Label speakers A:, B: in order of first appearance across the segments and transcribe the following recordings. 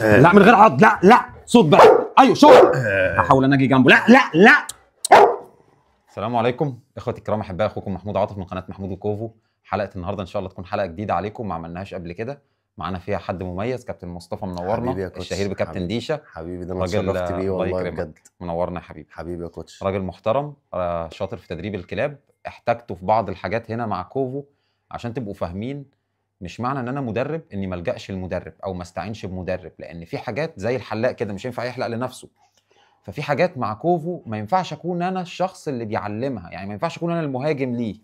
A: لا من غير عض لا لا صوت بقى ايوه شو احاول انا اجي جنبه لا لا لا السلام عليكم اخوتي الكرام احبائي اخوكم محمود عاطف من قناه محمود وكوفو حلقه النهارده ان شاء الله تكون حلقه جديده عليكم ما عملناهاش قبل كده معانا فيها حد مميز كابتن مصطفى منورنا حبيبي يا كوتش الشهير بكابتن حبيبي. ديشه حبيبي ده انا اتشرفت بيه والله بجد منورنا يا حبيبي حبيبي يا كوتش راجل محترم آه، شاطر في تدريب الكلاب احتجته في بعض الحاجات هنا مع كوفو عشان تبقوا فاهمين مش معنى ان انا مدرب اني ما الجاش للمدرب او ما استعينش بمدرب لان في حاجات زي الحلاق كده مش ينفع يحلق لنفسه ففي حاجات مع كوفو ما ينفعش اكون انا الشخص اللي بيعلمها يعني ما ينفعش اكون انا المهاجم ليه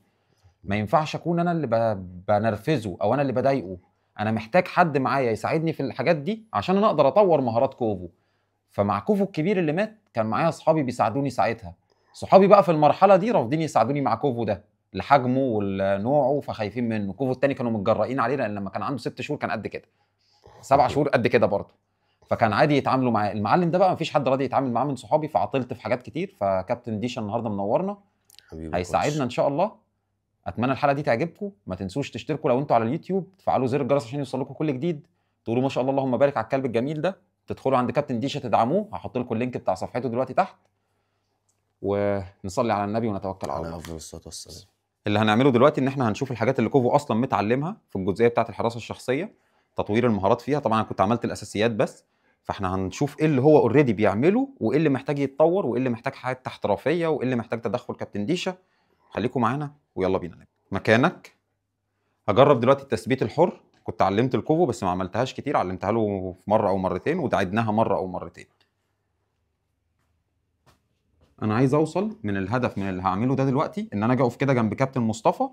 A: ما ينفعش اكون انا اللي بنرفزه او انا اللي بضايقه انا محتاج حد معايا يساعدني في الحاجات دي عشان انا اقدر اطور مهارات كوفو فمع كوفو الكبير اللي مات كان معايا اصحابي بيساعدوني ساعتها صحابي بقى في المرحله دي رافضين يساعدوني مع كوفو ده لحجمه ولنوعه فخايفين منه كوفو الثاني كانوا متجرئين عليه لان لما كان عنده ست شهور كان قد كده سبع شهور قد كده برضه فكان عادي يتعاملوا معاه المعلم ده بقى مفيش حد راضي يتعامل معاه من صحابي فعطلت في حاجات كتير فكابتن ديشا النهارده منورنا
B: حبيبي هيساعدنا
A: ان شاء الله اتمنى الحلقه دي تعجبكم ما تنسوش تشتركوا لو انتوا على اليوتيوب تفعلوا زر الجرس عشان يوصل لكم كل جديد تقولوا ما شاء الله اللهم بارك على الكلب الجميل ده تدخلوا عند كابتن ديشا تدعموه هحط لكم اللينك بتاع صفحته دلوقتي تحت ونصلي على النبي ونتوكل على الله عليه الصلاه والسلام اللي هنعمله دلوقتي ان احنا هنشوف الحاجات اللي كوفو اصلا متعلمها في الجزئيه بتاعه الحراسه الشخصيه تطوير المهارات فيها طبعا انا كنت عملت الاساسيات بس فاحنا هنشوف ايه اللي هو اوريدي بيعمله وايه اللي محتاج يتطور وايه اللي محتاج حاجات احترافيه وايه اللي محتاج تدخل كابتن ديشه خليكم معانا ويلا بينا نبدا مكانك هجرب دلوقتي التثبيت الحر كنت علمت الكوفو بس ما عملتهاش كتير علمتها له في مره او مرتين وتعدناها مره او مرتين انا عايز اوصل من الهدف من اللي هعمله ده دلوقتي ان انا اجي اقف كده جنب كابتن مصطفى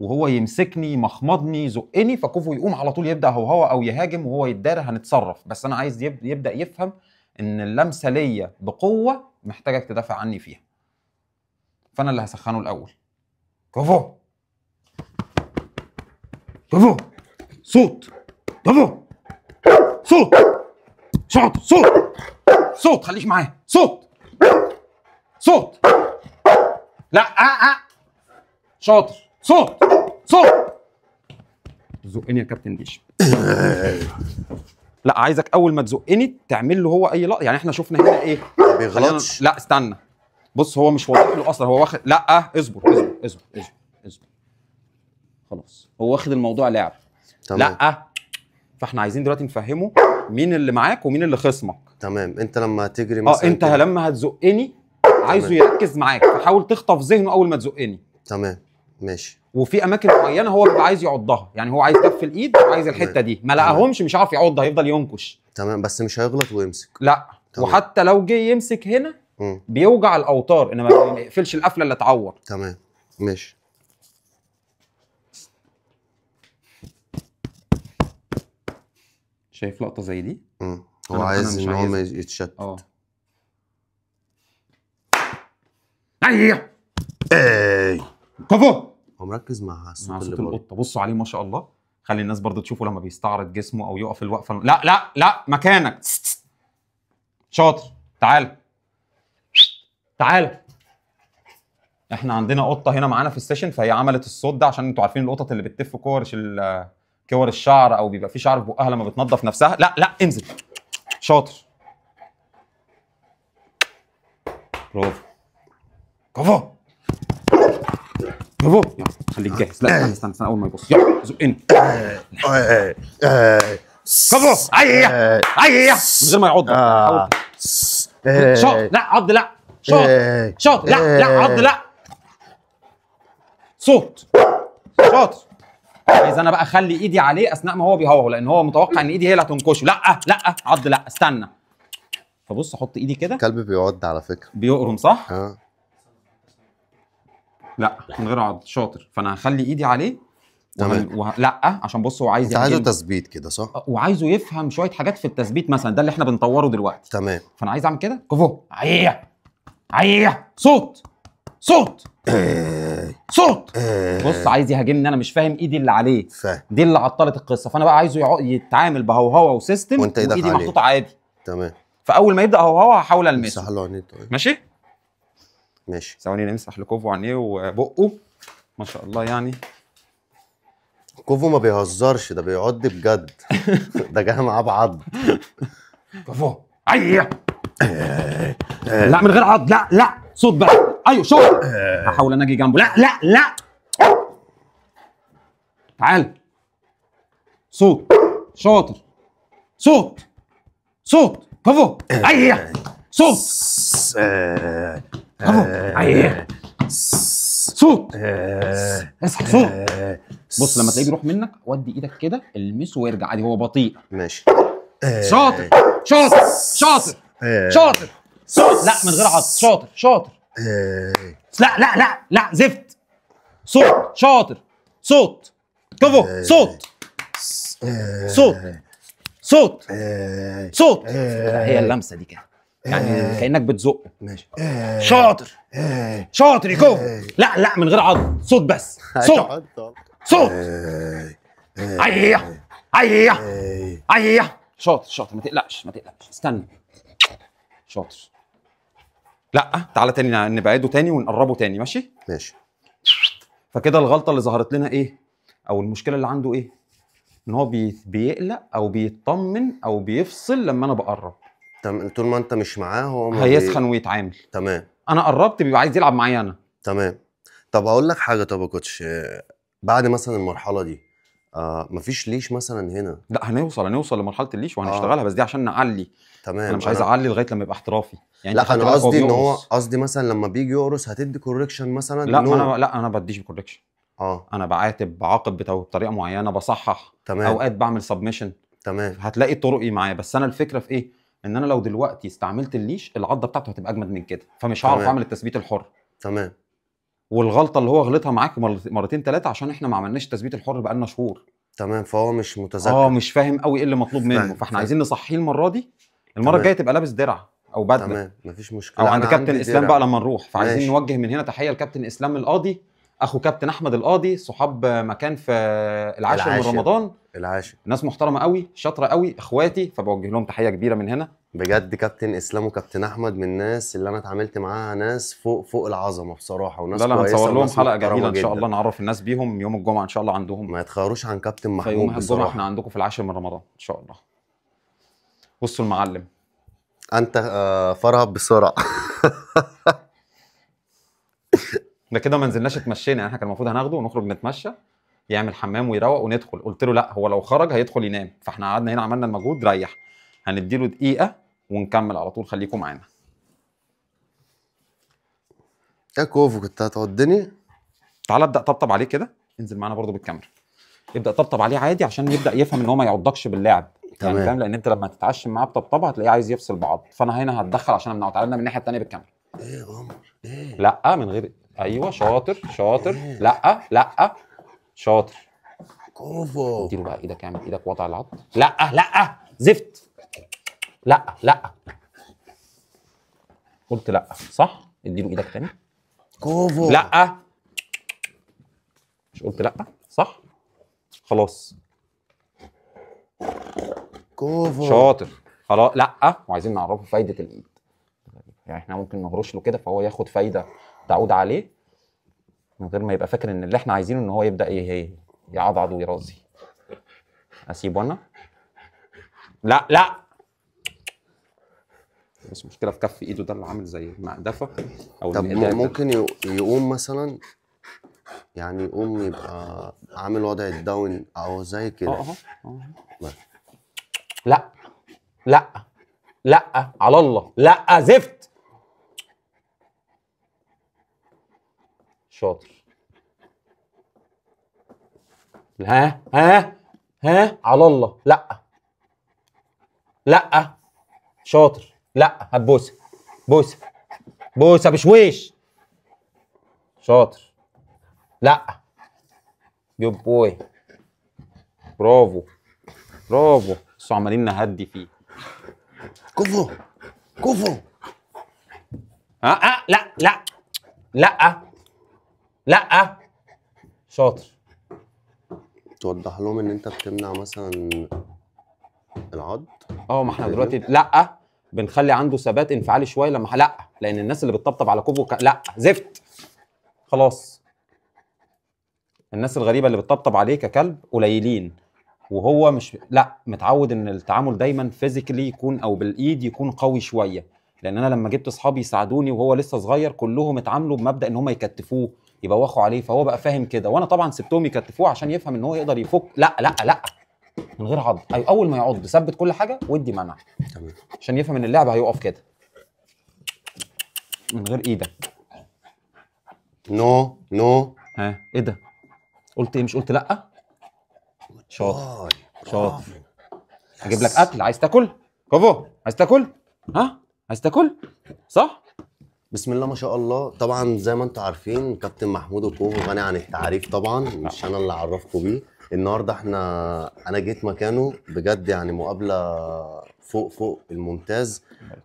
A: وهو يمسكني مخمضني زقني فكوفو يقوم على طول يبدا هو هو او يهاجم وهو يدار هنتصرف بس انا عايز يبدا يفهم ان اللمسه ليا بقوه محتاجك تدافع عني فيها فانا اللي هسخنه الاول
B: كوفو كوفو صوت كوفو صوت
A: صوت صوت صوت خليك معايا صوت صوت لا آه آه. شاطر صوت صوت زقني يا كابتن بيش لا عايزك اول ما تزقني تعمل له هو اي لقطه يعني احنا شفنا هنا ايه ما بيغلطش لا استنى بص هو مش واضح له اصلا هو واخد لا آه. اصبر اصبر اصبر اصبر اصبر خلاص هو واخد الموضوع لعب تمام. لا آه. فاحنا عايزين دلوقتي نفهمه مين اللي معاك ومين اللي خصمك تمام انت لما هتجري آه، مثلا اه انت لما هتزقني عايزه يركز معاك فحاول تخطف ذهنه اول ما تزقني تمام ماشي وفي اماكن معينه هو بيبقى عايز يعضها يعني هو عايز كف الايد وعايز الحته دي ما لقاهمش مش عارف يعض هيفضل ينكش تمام بس مش هيغلط ويمسك لا تمام. وحتى لو جه يمسك هنا بيوجع الاوتار انما ما يقفلش القفله اللي اتعور
B: تمام ماشي
A: شايف لقطه زي دي؟ مم. هو عايز ان هو ما
B: يتشتت آه. ايوه كفو هو مركز مع الصوت مع صوت اللي القطه
A: بصوا عليه ما شاء الله خلي الناس برضه تشوفه لما بيستعرض جسمه او يقف الوقفه لا لا لا مكانك شاطر تعال تعال احنا عندنا قطه هنا معانا في السيشن فهي عملت الصوت ده عشان انتوا عارفين القطط اللي بتلف كور كور الشعر او بيبقى في شعر في بقها لما بتنظف نفسها لا لا انزل شاطر برافو كفو كفو يلا خليك جاهز لا استنى استنى, اول ما يبص
B: يلا زقني كفو اي اي من غير ما يعض شوط لا عض لا شوط شوط لا لا عض لا
A: صوت شوط عايز انا بقى اخلي ايدي عليه اثناء ما هو بيهوهو لان هو متوقع ان ايدي هي اللي هتنكشه لا لا عض لا استنى فبص احط ايدي كده الكلب بيعض على فكره بيقرم صح؟ اه لا من غير عض شاطر فانا هخلي ايدي عليه تمام وه... لا عشان بص هو عايز انت عايزه
B: تثبيت كده
A: صح؟ أه، وعايزه يفهم شويه حاجات في التثبيت مثلا ده اللي احنا بنطوره دلوقتي تمام فانا عايز اعمل كده كفو عيا عيا صوت صوت إيه. صوت إيه. بص عايز يهاجمني انا مش فاهم ايدي اللي عليه فاهم دي اللي عطلت القصه فانا بقى عايزه يتعامل بهوهوه وسيستم وانت ايدك وايدي محطوطه عادي تمام فاول ما يبدا هوهوه هحاول المسه طيب؟ ماشي
B: ماشي ثواني نمسح لكوفو عينيه وبقه ما شاء الله يعني كوفو ما بيهزرش ده بيعض بجد ده جاي معاه بعض
A: كوفو ايوه
B: آه، آه. لا من غير عض لا لا صوت بقى
A: ايوه شوف آه. هحاول انا اجي جنبه لا لا لا تعال صوت شاطر صوت صوت كفو ايوه صوت
B: آه، آه،
A: صوت اصحى آه، صوت بص لما تلاقيه بيروح منك ودي ايدك كده المسه وارجع عادي هو بطيء ماشي شاطر شاطر شاطر
B: شاطر صوت لا من غير عطس
A: شاطر شاطر لا لا لا لا زفت صوت شاطر صوت كفو صوت صوت صوت صوت هي اللمسه دي كده يعني آه. كانك بتزق ماشي آه. شاطر آه. شاطر يا آه. لا لا من غير عض صوت بس صوت صوت ايوه ايوه ايوه شاطر شاطر ما تقلقش ما تقلقش استنى شاطر لا تعالى تاني نبعده تاني ونقربه تاني ماشي ماشي فكده الغلطه اللي ظهرت لنا ايه او المشكله اللي عنده ايه ان هو بيقلق او بيطمن او بيفصل لما
B: انا بقرب تم... طول ما انت مش معاه هو هيسخن ويتعامل تمام انا قربت بيبقى عايز يلعب معايا انا تمام طب اقول لك حاجه طب يا كوتش بعد مثلا المرحله دي آه مفيش ليش مثلا هنا لا هنوصل هنوصل لمرحله الليش آه. وهنشتغلها آه. بس دي عشان
A: نعلي تمام انا مش عايز اعلي لغايه لما يبقى احترافي يعني لا انا قصدي ان هو
B: قصدي مثلا لما بيجي يقرص هتدي كوركشن مثلا لا نوع. انا لا
A: انا بديش كوركشن اه انا بعاتب بعاقب بطريقه معينه بصحح تمام اوقات بعمل سبمشن تمام هتلاقي طرقي إيه معايا بس انا الفكره في ايه ان انا لو دلوقتي استعملت الليش العضه بتاعته هتبقى اجمد من كده فمش هعرف اعمل التثبيت الحر تمام والغلطه اللي هو غلطها معاك مرتين ثلاثه عشان احنا ما عملناش التثبيت الحر بقالنا شهور تمام فهو مش متذكر اه مش فاهم قوي ايه اللي مطلوب منه فاحنا فاهم. عايزين نصحيه المره دي المره الجايه تبقى لابس درع او بدله تمام
B: مفيش مشكله او عند كابتن اسلام بقى لما نروح فعايزين ماشي.
A: نوجه من هنا تحيه لكابتن اسلام القاضي اخو كابتن احمد القاضي صحاب مكان في
B: العاشر, العاشر من رمضان العاشر ناس محترمه قوي شاطره قوي اخواتي فبوجه لهم تحيه كبيره من هنا بجد كابتن اسلام وكابتن احمد من الناس اللي انا اتعاملت معاها ناس فوق فوق العظمه بصراحه وناس لا لا هنصور لهم حلقه جميله ان شاء الله
A: نعرف الناس بيهم يوم الجمعه ان شاء الله عندهم ما
B: يتخيروش عن كابتن محمود يوم الجمعه احنا عندكم في العاشر من رمضان ان شاء الله بصوا المعلم انت آه، فرهب بسرعه
A: ده كده ما نزلناش اتمشينا يعني احنا كان المفروض هناخده ونخرج نتمشى يعمل حمام ويروق وندخل قلت له لا هو لو خرج هيدخل ينام فاحنا قعدنا هنا عملنا المجهود ريح هنديله دقيقه ونكمل على طول خليكم معانا يا كوفو كنت هتعضني تعالى ابدا طبطب عليه كده انزل معانا برضو بالكاميرا ابدا طبطب عليه عادي عشان يبدا يفهم ان هو ما يعضكش باللعب يعني تمام. يعني فاهم لان انت لما تتعشم معاه بطبطبه هتلاقيه عايز يفصل بعض فانا هنا هتدخل عشان امنعه تعالى من الناحيه الثانيه بالكاميرا ايه يا عمر ايه لا من غير ايوه شاطر شاطر لا لا شاطر
B: كوفو
A: اديله بقى ايدك اعمل ايدك وضع العض لا لا زفت لا لا قلت لا صح اديله ايدك تاني
B: كوفو لا
A: مش قلت لا صح خلاص
B: كوفو شاطر
A: خلاص لا وعايزين نعرفه فايده الايد يعني احنا ممكن نهرش له كده فهو ياخد فايده تعود عليه من غير ما يبقى فاكر ان اللي احنا عايزينه ان هو يبدا ايه يعضعض ويرازي اسيبه انا لا لا
B: بس مشكله في كف ايده ده اللي عامل زي المعدفه او طب ممكن يقوم مثلا يعني يقوم يبقى عامل وضع الداون او زي كده اه, أه،, أه. لا لا لا على الله لا زفت
A: شاطر ها ها ها على الله لا لا شاطر لا هتبوسها بوسه بوسه بشويش شاطر لا جود بوي برافو برافو بس عمالين نهدي فيه كفو كفو ها أه, أه لا لا
B: لا لا شاطر توضح لهم ان انت بتمنع مثلا العض اه ما احنا إيه؟ دلوقتي
A: لا بنخلي عنده ثبات انفعالي شويه لما لا لان الناس اللي بتطبطب على كوبه ك... لا زفت خلاص الناس الغريبه اللي بتطبطب عليه ككلب قليلين وهو مش لا متعود ان التعامل دايما فيزيكلي يكون او بالايد يكون قوي شويه لان انا لما جبت اصحابي يساعدوني وهو لسه صغير كلهم اتعاملوا بمبدا ان هم يكتفوه يبوخوا عليه فهو بقى فاهم كده وانا طبعا سبتهم يكتفوه عشان يفهم ان هو يقدر يفك لا لا لا من غير عض أي اول ما يعض ثبت كل حاجه وادي منع تمام عشان يفهم ان اللعب هيقف كده من غير ايدك نو نو ها ايه ده قلت ايه مش قلت لا شاطر شاطر هجيب لك اكل عايز تاكل كفو
B: عايز تاكل ها عايز تاكل صح بسم الله ما شاء الله طبعا زي ما انتم عارفين كابتن محمود وكوفو غني عن التعريف طبعا مش انا اللي عرفكم بيه النهارده احنا انا جيت مكانه بجد يعني مقابله فوق فوق الممتاز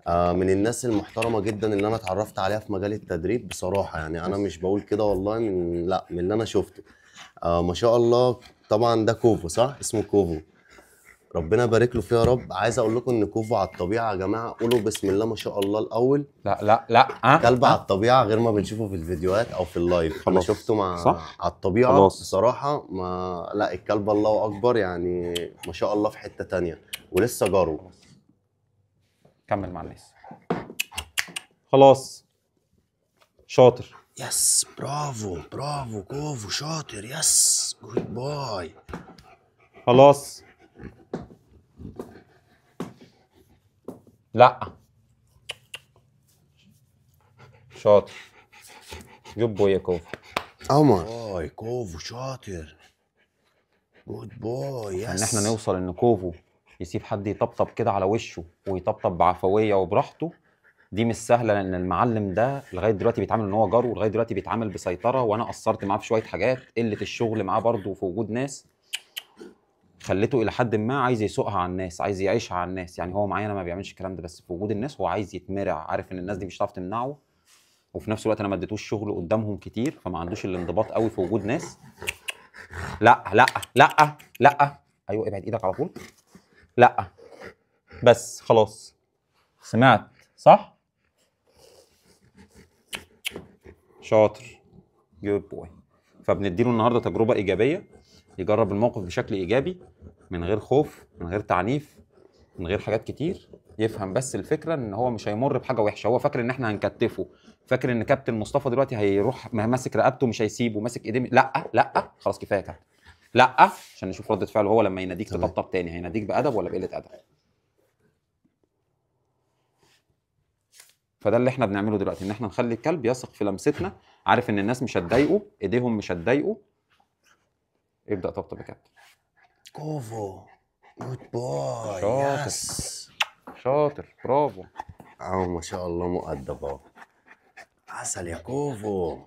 B: آه من الناس المحترمه جدا اللي انا اتعرفت عليها في مجال التدريب بصراحه يعني انا مش بقول كده والله من لا من اللي انا شفته آه ما شاء الله طبعا ده كوفو صح اسمه كوفو ربنا يبارك له فيها يا رب عايز اقول لكم ان كوفو على الطبيعه يا جماعه قولوا بسم الله ما شاء الله الاول لا لا لا أه؟ كلب أه؟ على الطبيعه غير ما بنشوفه في الفيديوهات او في اللايف انا شفته مع صح؟ على الطبيعه خلاص. بصراحه ما لا الكلب الله اكبر يعني ما شاء الله في حته تانية ولسه جاره كمل معلش
A: خلاص شاطر
B: يس برافو برافو كوفو شاطر يس جود باي
A: خلاص لا شاطر جود بوي يا كوفو قمر اه
B: كوفو شاطر جود بوي يس ان احنا
A: نوصل ان كوفو يسيب حد يطبطب كده على وشه ويطبطب بعفويه وبراحته دي مش سهله لان المعلم ده لغايه دلوقتي بيتعامل ان هو جار ولغايه دلوقتي بيتعامل بسيطره وانا قصرت معاه في شويه حاجات قله الشغل معاه برضه في وجود ناس خليته الى حد ما عايز يسوقها على الناس عايز يعيشها على الناس يعني هو معايا انا ما بيعملش الكلام ده بس في وجود الناس هو عايز يتمرع عارف ان الناس دي مش هتعرف تمنعه وفي نفس الوقت انا ما اديتوش شغل قدامهم كتير فما عندوش الانضباط قوي في وجود ناس لا لا لا لا ايوه ابعد ايدك على طول لا بس خلاص سمعت صح شاطر جود بوي فبنديله النهارده تجربه ايجابيه يجرب الموقف بشكل ايجابي من غير خوف من غير تعنيف من غير حاجات كتير يفهم بس الفكره ان هو مش هيمر بحاجه وحشه هو فاكر ان احنا هنكتفه فاكر ان كابتن مصطفى دلوقتي هيروح ماسك رقبته مش هيسيبه ماسك ايديه لا لا خلاص كفايه كابتن لا عشان نشوف رده فعله هو لما يناديك تطبطب تاني هيناديك بادب ولا بقله ادب فده اللي احنا بنعمله دلوقتي ان احنا نخلي الكلب يثق في لمستنا عارف ان الناس مش هتضايقه ايديهم مش هتضايقه ابدا طبطب يا كابتن
B: كوفو جود باي شاطر يس. شاطر برافو اهو ما شاء الله مؤدب اهو عسل يا
A: كوفو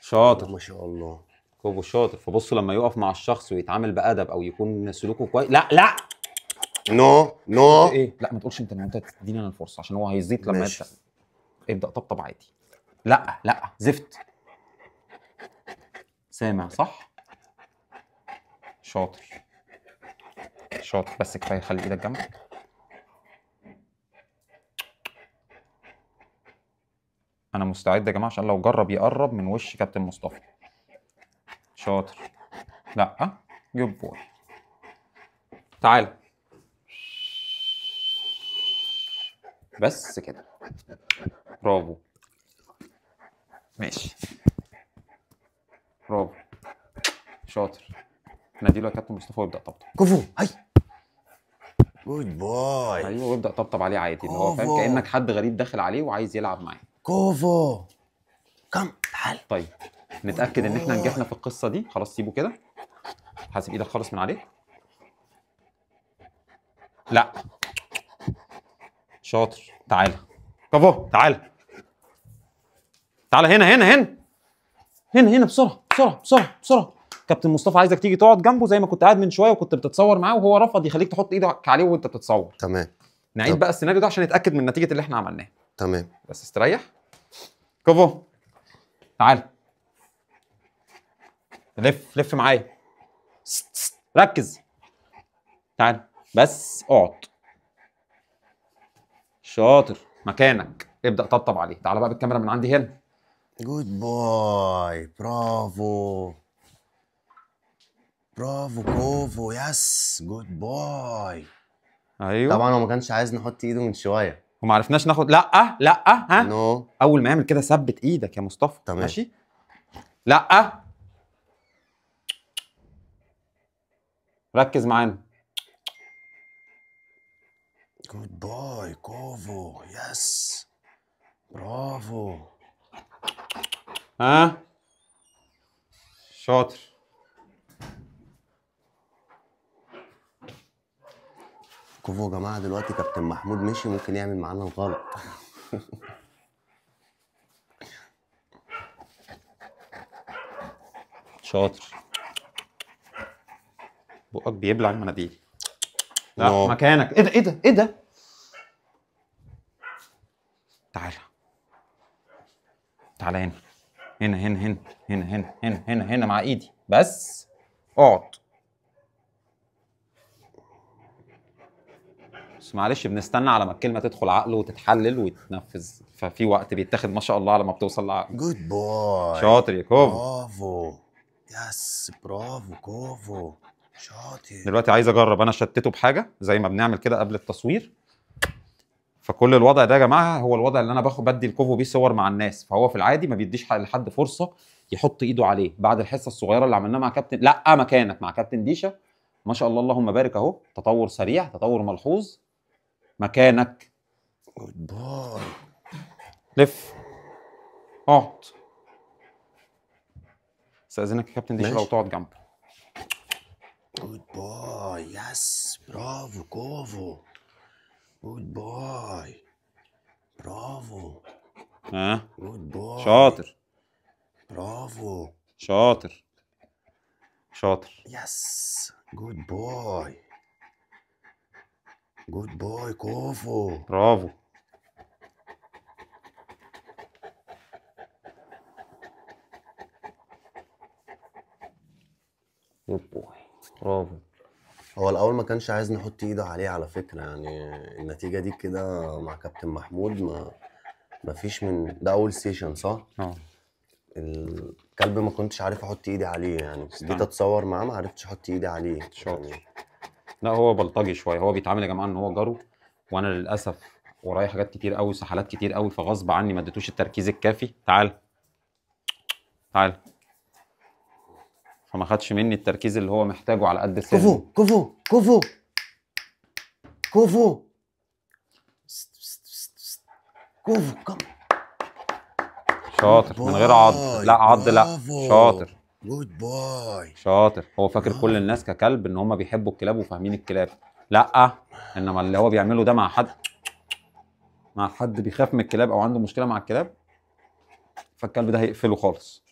A: شاطر ما شاء الله كوفو شاطر فبص لما يقف مع الشخص ويتعامل بادب او يكون سلوكه كويس لا لا نو no, نو no. ايه لا ما تقولش انت انت تديني انا الفرصه عشان هو هيزيط لما انت ابدا طبطب عادي لا لا زفت سامع صح شاطر شاطر بس كفايه خلي ايدك جنبك انا مستعد يا جماعه عشان لو جرب يقرب من وش كابتن مصطفى شاطر لا جود بوي تعال بس كده برافو ماشي برافو شاطر احنا دي يا كابتن مصطفى ويبدا طبطب كفو هاي جود باي ايوه ويبدا طبطب عليه عادي اللي هو فاهم كانك حد غريب داخل عليه وعايز يلعب معاه
B: كوفو
A: كم تعال طيب نتاكد ان احنا نجحنا في القصه دي خلاص سيبه كده حاسب ايدك خالص من عليه لا شاطر تعالى كفو تعالى تعالى هنا هنا هنا هنا هنا بسرعه بسرعه بسرعه بسرعه كابتن مصطفى عايزك تيجي تقعد جنبه زي ما كنت قاعد من شويه وكنت بتتصور معاه وهو رفض يخليك تحط ايدك عليه وانت بتتصور تمام نعيد طب. بقى السيناريو ده عشان نتاكد من نتيجه اللي احنا عملناها تمام بس استريح كفو تعال لف لف معايا ركز تعال بس اقعد شاطر مكانك ابدا طبطب عليه تعال بقى بالكاميرا من عندي هنا
B: جود باي برافو برافو كوفو يس جود باي ايوه طبعا هو ما كانش عايز
A: نحط ايده من شويه وما عرفناش ناخد لا أه، لا أه، ها نو no. اول ما يعمل كده ثبت ايدك يا مصطفى تمام ماشي لا أه. ركز معانا جود
B: باي كوفو يس برافو ها شاطر كفو يا جماعه دلوقتي كابتن محمود مشي ممكن يعمل معانا الغلط شاطر
A: بقك بيبلع المناديل لا no. مكانك ايه ده ايه ده ايه ده تعالى تعالى هنا هنا هنا هنا هنا هنا هنا هنا مع ايدي بس اقعد بس معلش بنستنى على ما الكلمه تدخل عقله وتتحلل وتتنفذ ففي وقت بيتاخد ما شاء الله على ما بتوصل لعقله جود بوي شاطر يا كوفو
B: برافو يس برافو كوفو
A: شاطر دلوقتي عايز اجرب انا شتته بحاجه زي ما بنعمل كده قبل التصوير فكل الوضع ده يا جماعه هو الوضع اللي انا باخد بدي الكوفو بيه صور مع الناس فهو في العادي ما بيديش حق لحد فرصه يحط ايده عليه بعد الحصه الصغيره اللي عملناها مع كابتن لا مكانك مع كابتن ديشه ما شاء الله اللهم بارك اهو تطور سريع تطور ملحوظ مكانك جود بوي لف اقعد استاذنك يا كابتن دي لو تقعد جنبه
B: جود بوي يس برافو كوفو جود بوي برافو
A: ها جود بوي شاطر
B: برافو
A: شاطر شاطر
B: يس جود بوي جود باي كوفو برافو جود بوي برافو هو الاول ما كانش عايز نحط ايده عليه على فكره يعني النتيجه دي كده مع كابتن محمود ما ما فيش من ده اول سيشن صح؟ اه الكلب ما كنتش عارف احط ايدي عليه يعني جيت اتصور معاه ما عرفتش احط ايدي عليه شاطر يعني
A: لا هو بلطجي شويه هو بيتعامل يا جماعه ان هو جاره وانا للاسف ورايا حاجات كتير قوي وسحالات كتير قوي فغصب عني ما اديتوش التركيز الكافي تعال تعال فما خدش مني التركيز اللي هو محتاجه على قد السن كفو
B: كفو كفو كفو كفو كم
A: شاطر من غير عض لا عض لا شاطر
B: جود بوي
A: شاطر هو فاكر آه. كل الناس ككلب ان هم بيحبوا الكلاب وفاهمين الكلاب لا انما اللي هو بيعمله ده مع حد مع حد بيخاف من الكلاب او عنده مشكله مع الكلاب فالكلب ده هيقفله خالص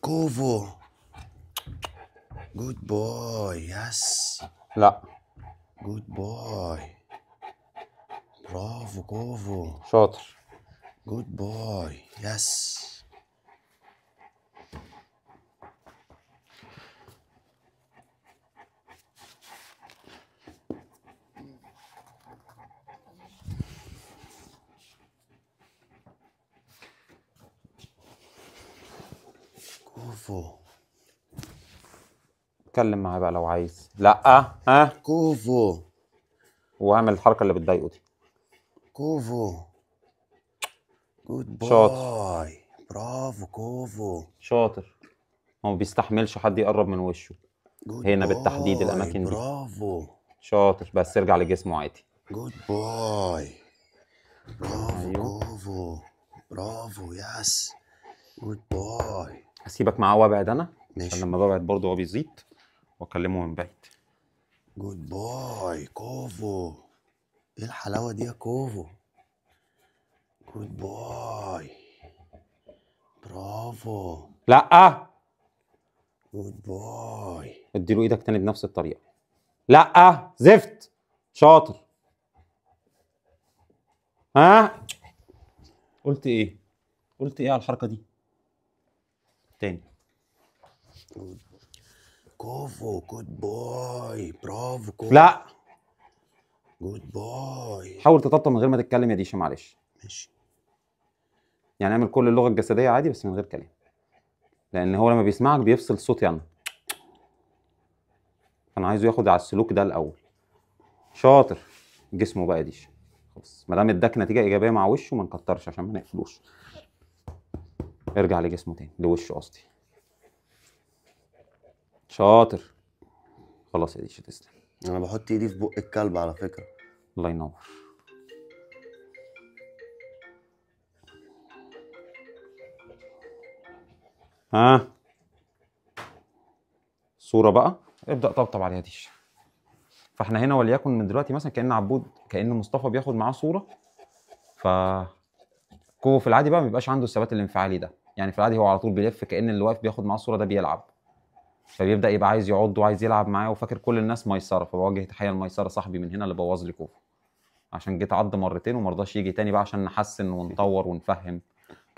B: كوفو جود بوي يس لا جود بوي برافو كوفو شاطر جود باي يس كوفو
A: اتكلم معاه بقى لو عايز لا ها كوفو واعمل الحركه اللي بتضايقه دي
B: كوفو جود باي شاطر برافو كوفو
A: شاطر هو ما بيستحملش حد يقرب من وشه
B: هنا باي. بالتحديد الاماكن دي برافو
A: شاطر بس ارجع لجسمه عادي جود باي
B: برافو أيوه. كوفو برافو يس جود باي
A: هسيبك معاه وابعد انا ماشي عشان لما ببعد برضه هو بيزيد
B: واكلمه من بعيد جود باي كوفو ايه الحلاوه دي يا كوفو جود بوي برافو لا جود بوي
A: اديله ايدك تاني بنفس الطريقه لا زفت شاطر ها قلت ايه قلت ايه على الحركه دي
B: تاني كوفو جود بوي برافو كوفو لا جود
A: باي حاول تطبطب من غير ما تتكلم يا ديشا معلش ماشي يعني اعمل كل اللغه الجسديه عادي بس من غير كلام لان هو لما بيسمعك بيفصل صوتي يعني. انا فانا عايزه ياخد على السلوك ده الاول شاطر جسمه بقى ديشه خلاص ما دام اداك نتيجه ايجابيه مع وشه ما نكترش عشان ما نقفلوش ارجع لجسمه تاني لوشه قصدي شاطر
B: خلاص يا ديشا تسلم انا بحط ايدي في بق الكلب على فكره الله ينور
A: ها صوره بقى ابدا طبطب عليها دي فاحنا هنا وليكن من دلوقتي مثلا كان عبود كان مصطفى بياخد معاه صوره ف كوفو في العادي بقى ما بيبقاش عنده الثبات الانفعالي ده يعني في العادي هو على طول بيلف كان اللي واقف بياخد معاه الصوره ده بيلعب فبيبدا يبقى عايز يعض وعايز يلعب معاه وفاكر كل الناس ميسره فبوجه تحيه لميسره صاحبي من هنا اللي بوظ لي كوفه عشان جيت عض مرتين وما رضاش يجي تاني بقى عشان نحسن ونطور ونفهم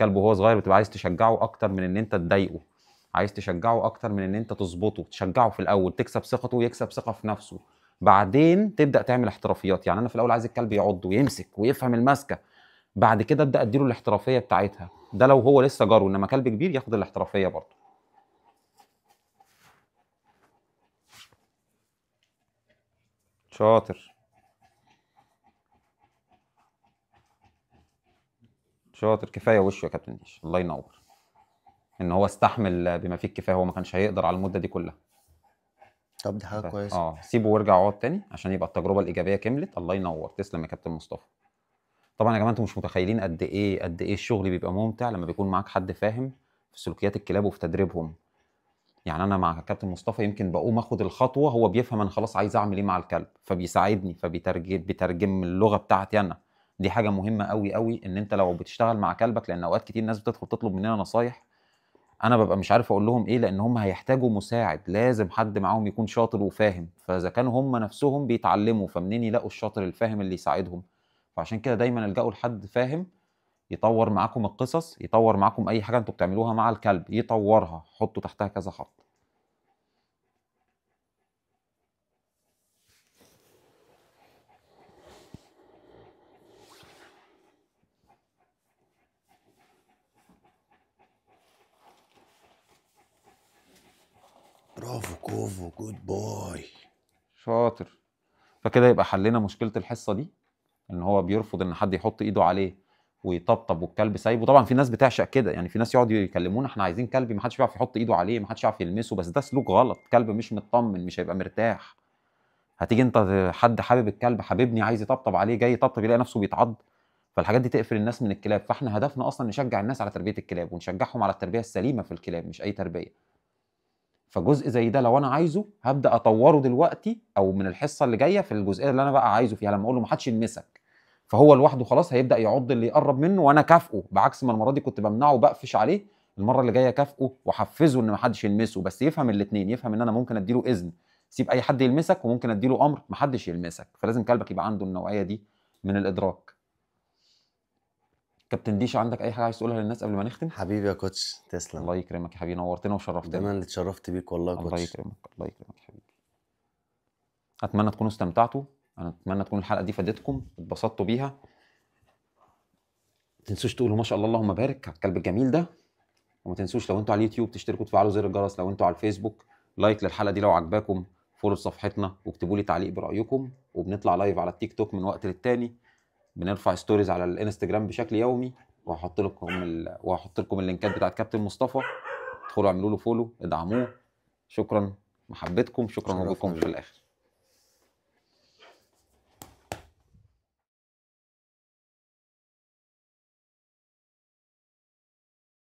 A: كلب وهو صغير بتبقى عايز تشجعه اكتر من ان انت تضايقه عايز تشجعه اكتر من ان انت تظبطه تشجعه في الاول تكسب ثقته ويكسب ثقه في نفسه بعدين تبدا تعمل احترافيات يعني انا في الاول عايز الكلب يعض ويمسك ويفهم المسكه بعد كده ابدا اديله الاحترافيه بتاعتها ده لو هو لسه جاره انما كلب كبير ياخد الاحترافيه برضه شاطر شاطر كفايه وشه يا كابتن ديش الله ينور ان هو استحمل بما فيه الكفايه هو ما كانش هيقدر على المده دي كلها
B: طب دي حاجه كويسه اه
A: سيبه وارجع اقعد تاني عشان يبقى التجربه الايجابيه كملت الله ينور تسلم يا كابتن مصطفى طبعا يا جماعه انتم مش متخيلين قد ايه قد ايه الشغل بيبقى ممتع لما بيكون معاك حد فاهم في سلوكيات الكلاب وفي تدريبهم يعني انا مع كابتن مصطفى يمكن بقوم اخد الخطوه هو بيفهم انا خلاص عايز اعمل ايه مع الكلب فبيساعدني فبيترجم بيترجم اللغه بتاعتي انا دي حاجه مهمه قوي قوي ان انت لو بتشتغل مع كلبك لان اوقات كتير ناس بتدخل تطلب مننا نصايح انا ببقى مش عارف اقول لهم ايه لان هم هيحتاجوا مساعد لازم حد معاهم يكون شاطر وفاهم فاذا كانوا هم نفسهم بيتعلموا فمنين يلاقوا الشاطر الفاهم اللي يساعدهم فعشان كده دايما الجأوا لحد فاهم يطور معاكم القصص يطور معاكم اي حاجه انتوا بتعملوها مع الكلب يطورها حطوا تحتها كذا خط برافو
B: كوفو جود باي
A: شاطر فكده يبقى حلينا مشكله الحصه دي ان هو بيرفض ان حد يحط ايده عليه ويطبطب والكلب سايبه طبعا في ناس بتعشق كده يعني في ناس يقعدوا يكلمونا احنا عايزين كلب ما حدش بيعرف يحط ايده عليه ما حدش يعرف يلمسه بس ده سلوك غلط كلب مش مطمن مش هيبقى مرتاح هتيجي انت حد حابب الكلب حبيبني عايز يطبطب عليه جاي يطبطب يلاقي نفسه بيتعض فالحاجات دي تقفل الناس من الكلاب فاحنا هدفنا اصلا نشجع الناس على تربيه الكلاب ونشجعهم على التربيه السليمه في الكلاب مش اي تربيه فجزء زي ده لو انا عايزه هبدا اطوره دلوقتي او من الحصه اللي جايه في الجزئيه اللي انا بقى عايزه فيها لما اقول له ما حدش يلمسك فهو لوحده خلاص هيبدا يعض اللي يقرب منه وانا كافئه بعكس ما المره دي كنت بمنعه وبقفش عليه المره اللي جايه كافئه واحفزه ان محدش يلمسه بس يفهم الاثنين يفهم ان انا ممكن اديله اذن سيب اي حد يلمسك وممكن اديله امر محدش يلمسك فلازم كلبك يبقى عنده النوعيه دي من الادراك كابتن ديش عندك اي حاجه عايز تقولها للناس قبل ما نختم
B: حبيبي يا كوتش تسلم الله يكرمك يا حبيبي نورتنا وشرفتنا دايما اللي اتشرفت بيك والله يا كوتش الله يكرمك الله يكرمك حبيبي
A: اتمنى تكونوا استمتعتوا انا اتمنى تكون الحلقه دي فادتكم اتبسطتوا بيها ما تنسوش تقولوا ما شاء الله اللهم بارك على الكلب الجميل ده وما تنسوش لو انتوا على اليوتيوب تشتركوا وتفعلوا زر الجرس لو انتوا على الفيسبوك لايك للحلقه دي لو عجباكم فولو صفحتنا واكتبوا لي تعليق برايكم وبنطلع لايف على التيك توك من وقت للتاني بنرفع ستوريز على الانستجرام بشكل يومي وهحط لكم ال... وهحط لكم اللينكات بتاعت كابتن مصطفى ادخلوا اعملوا له فولو ادعموه شكرا
B: محبتكم شكرا وجودكم في الاخر